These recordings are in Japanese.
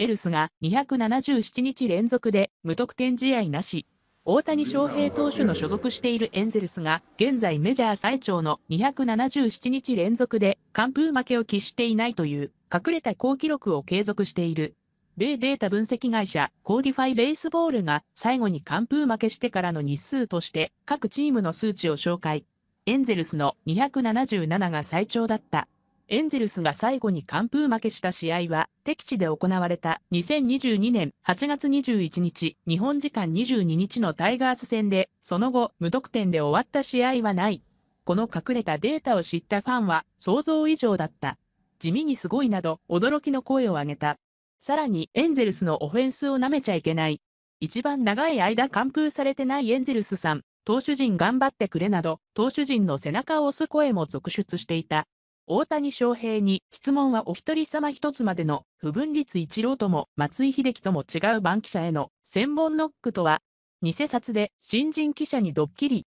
エルスが277日連続で無得点試合なし。大谷翔平投手の所属しているエンゼルスが現在メジャー最長の277日連続で完封負けを喫していないという隠れた好記録を継続している。米データ分析会社コーディファイベースボールが最後に完封負けしてからの日数として各チームの数値を紹介。エンゼルスの277が最長だった。エンゼルスが最後に完封負けした試合は、敵地で行われた2022年8月21日、日本時間22日のタイガース戦で、その後、無得点で終わった試合はない。この隠れたデータを知ったファンは、想像以上だった。地味にすごいなど、驚きの声を上げた。さらに、エンゼルスのオフェンスを舐めちゃいけない。一番長い間完封されてないエンゼルスさん、投手陣頑張ってくれなど、投手陣の背中を押す声も続出していた。大谷翔平に質問はお一人様一つまでの不分率一郎とも松井秀喜とも違う番記者への千本ノックとは、偽札で新人記者にドッキリ。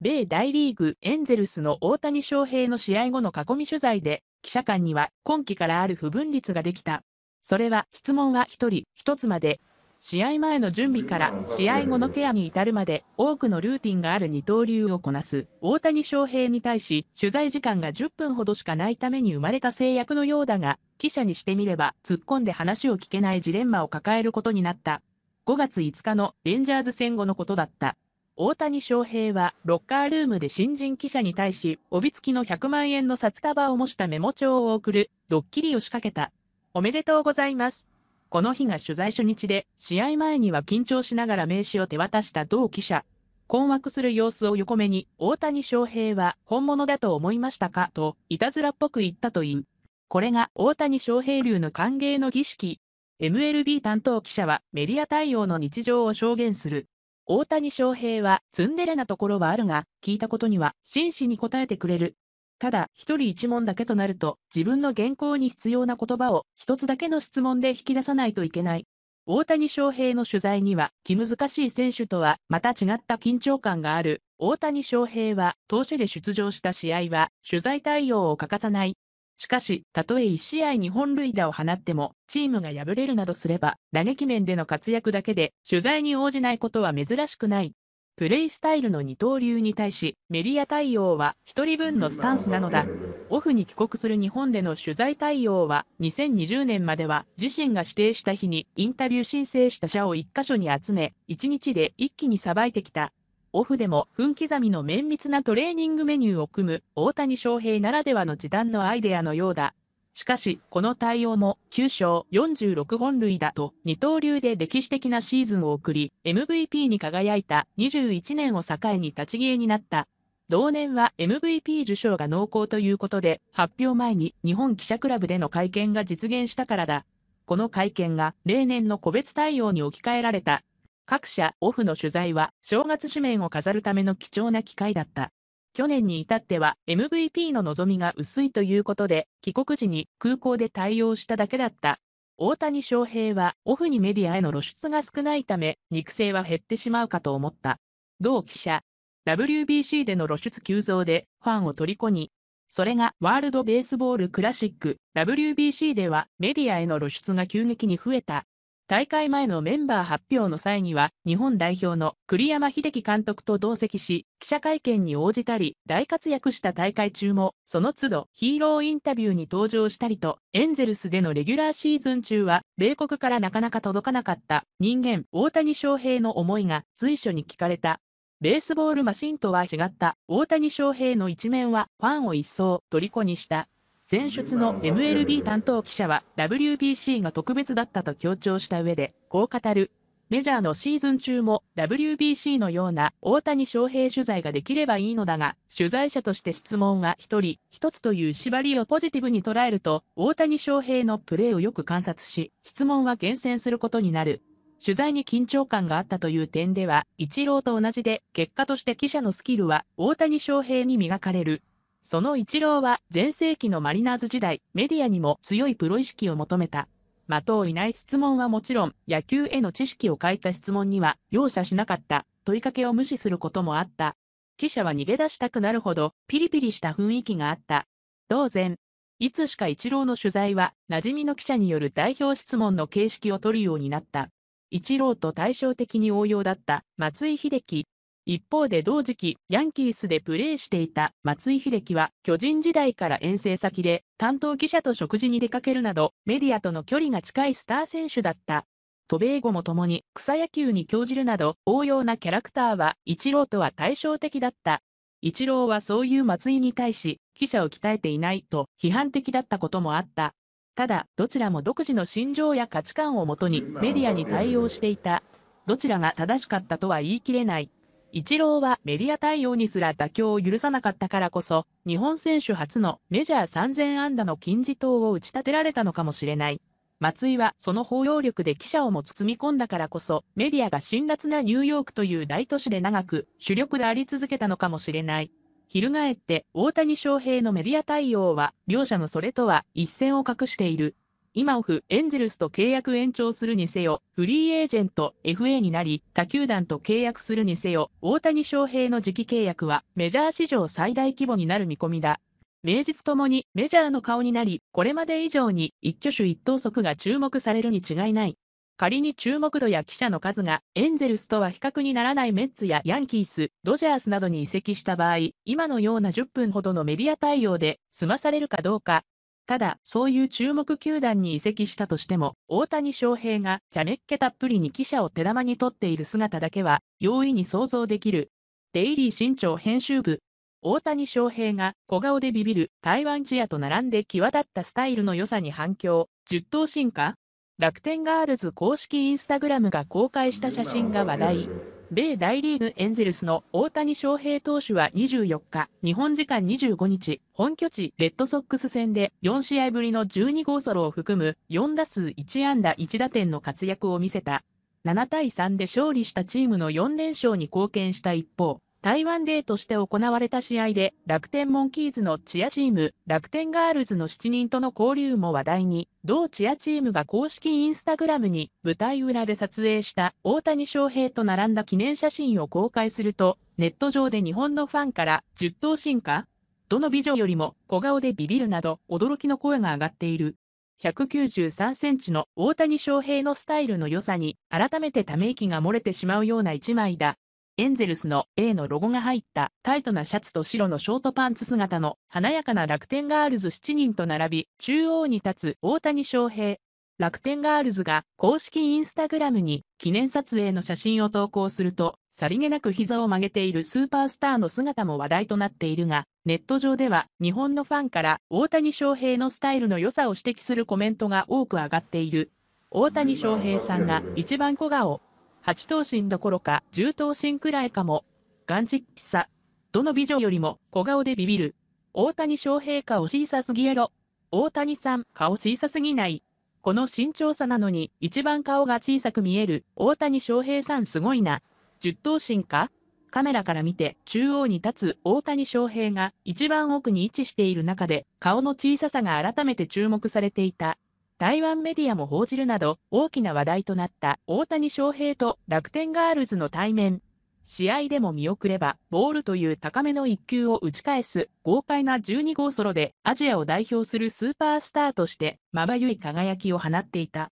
米大リーグエンゼルスの大谷翔平の試合後の囲み取材で、記者間には今期からある不分率ができた。それは質問は一人一つまで試合前の準備から試合後のケアに至るまで多くのルーティンがある二刀流をこなす大谷翔平に対し取材時間が10分ほどしかないために生まれた制約のようだが記者にしてみれば突っ込んで話を聞けないジレンマを抱えることになった5月5日のレンジャーズ戦後のことだった大谷翔平はロッカールームで新人記者に対し帯付きの100万円の札束を模したメモ帳を送るドッキリを仕掛けたおめでとうございますこの日が取材初日で、試合前には緊張しながら名刺を手渡した同記者。困惑する様子を横目に、大谷翔平は本物だと思いましたかと、いたずらっぽく言ったという。これが大谷翔平流の歓迎の儀式。MLB 担当記者はメディア対応の日常を証言する。大谷翔平はツンデレなところはあるが、聞いたことには真摯に答えてくれる。ただ、一人一問だけとなると、自分の原稿に必要な言葉を一つだけの質問で引き出さないといけない。大谷翔平の取材には、気難しい選手とは、また違った緊張感がある。大谷翔平は、投手で出場した試合は、取材対応を欠かさない。しかし、たとえ1試合に本塁打を放っても、チームが敗れるなどすれば、打撃面での活躍だけで、取材に応じないことは珍しくない。プレイスタイルの二刀流に対し、メディア対応は一人分のスタンスなのだ。オフに帰国する日本での取材対応は、2020年までは自身が指定した日にインタビュー申請した社を一箇所に集め、一日で一気にさばいてきた。オフでも分刻みの綿密なトレーニングメニューを組む大谷翔平ならではの時短のアイデアのようだ。しかし、この対応も9勝46本塁打と二刀流で歴史的なシーズンを送り、MVP に輝いた21年を境に立ち消えになった。同年は MVP 受賞が濃厚ということで、発表前に日本記者クラブでの会見が実現したからだ。この会見が例年の個別対応に置き換えられた。各社オフの取材は正月紙面を飾るための貴重な機会だった。去年に至っては MVP の望みが薄いということで、帰国時に空港で対応しただけだった。大谷翔平はオフにメディアへの露出が少ないため、肉声は減ってしまうかと思った。同記者、WBC での露出急増でファンを虜に、それがワールドベースボールクラシック WBC ではメディアへの露出が急激に増えた。大会前のメンバー発表の際には、日本代表の栗山秀樹監督と同席し、記者会見に応じたり、大活躍した大会中も、その都度ヒーローインタビューに登場したりと、エンゼルスでのレギュラーシーズン中は、米国からなかなか届かなかった人間、大谷翔平の思いが随所に聞かれた。ベースボールマシンとは違った大谷翔平の一面はファンを一層虜にした。前出の MLB 担当記者は WBC が特別だったと強調した上で、こう語る。メジャーのシーズン中も WBC のような大谷翔平取材ができればいいのだが、取材者として質問は一人一つという縛りをポジティブに捉えると、大谷翔平のプレーをよく観察し、質問は厳選することになる。取材に緊張感があったという点では、イチローと同じで、結果として記者のスキルは大谷翔平に磨かれる。その一郎は前世紀のマリナーズ時代、メディアにも強いプロ意識を求めた。的をいない質問はもちろん、野球への知識を欠いた質問には容赦しなかった、問いかけを無視することもあった。記者は逃げ出したくなるほど、ピリピリした雰囲気があった。当然、いつしか一郎の取材は、馴染みの記者による代表質問の形式を取るようになった。一郎と対照的に応用だった松井秀喜、一方で同時期、ヤンキースでプレーしていた松井秀喜は巨人時代から遠征先で担当記者と食事に出かけるなどメディアとの距離が近いスター選手だった。渡米後も共に草野球に興じるなど応用なキャラクターは一郎とは対照的だった。一郎はそういう松井に対し記者を鍛えていないと批判的だったこともあった。ただ、どちらも独自の心情や価値観をもとにメディアに対応していた。どちらが正しかったとは言い切れない。一郎はメディア対応にすら妥協を許さなかったからこそ、日本選手初のメジャー3000安打の金字塔を打ち立てられたのかもしれない。松井はその包容力で記者をも包み込んだからこそ、メディアが辛辣なニューヨークという大都市で長く主力であり続けたのかもしれない。翻って大谷翔平のメディア対応は、両者のそれとは一線を画している。今オフ、エンゼルスと契約延長するにせよ、フリーエージェント、FA になり、他球団と契約するにせよ、大谷翔平の次期契約は、メジャー史上最大規模になる見込みだ。名実ともにメジャーの顔になり、これまで以上に一挙手一投足が注目されるに違いない。仮に注目度や記者の数がエンゼルスとは比較にならないメッツやヤンキース、ドジャースなどに移籍した場合、今のような10分ほどのメディア対応で済まされるかどうか、ただ、そういう注目球団に移籍したとしても、大谷翔平がゃめっけたっぷりに記者を手玉に取っている姿だけは、容易に想像できる。デイリー新潮編集部。大谷翔平が小顔でビビる台湾チアと並んで際立ったスタイルの良さに反響。10頭進化楽天ガールズ公式インスタグラムが公開した写真が話題。米大リーグエンゼルスの大谷翔平投手は24日、日本時間25日、本拠地レッドソックス戦で4試合ぶりの12号ソロを含む4打数1安打1打点の活躍を見せた。7対3で勝利したチームの4連勝に貢献した一方、台湾デーとして行われた試合で楽天モンキーズのチアチーム、楽天ガールズの7人との交流も話題に、同チアチームが公式インスタグラムに舞台裏で撮影した大谷翔平と並んだ記念写真を公開すると、ネット上で日本のファンから10頭進化どの美女よりも小顔でビビるなど驚きの声が上がっている。193センチの大谷翔平のスタイルの良さに改めてため息が漏れてしまうような一枚だ。エンゼルスの A のロゴが入ったタイトなシャツと白のショートパンツ姿の華やかな楽天ガールズ7人と並び、中央に立つ大谷翔平。楽天ガールズが公式インスタグラムに記念撮影の写真を投稿すると、さりげなく膝を曲げているスーパースターの姿も話題となっているが、ネット上では日本のファンから大谷翔平のスタイルの良さを指摘するコメントが多く上がっている。大谷翔平さんが一番小顔、8頭身どころか10頭身くらいかも。ッキさ。どの美女よりも小顔でビビる。大谷翔平か小さすぎやろ。大谷さん顔小さすぎない。この身長差なのに一番顔が小さく見える大谷翔平さんすごいな。10頭身かカメラから見て中央に立つ大谷翔平が一番奥に位置している中で顔の小ささが改めて注目されていた。台湾メディアも報じるなど大きな話題となった大谷翔平と楽天ガールズの対面。試合でも見送ればボールという高めの一球を打ち返す豪快な12号ソロでアジアを代表するスーパースターとしてまばゆい輝きを放っていた。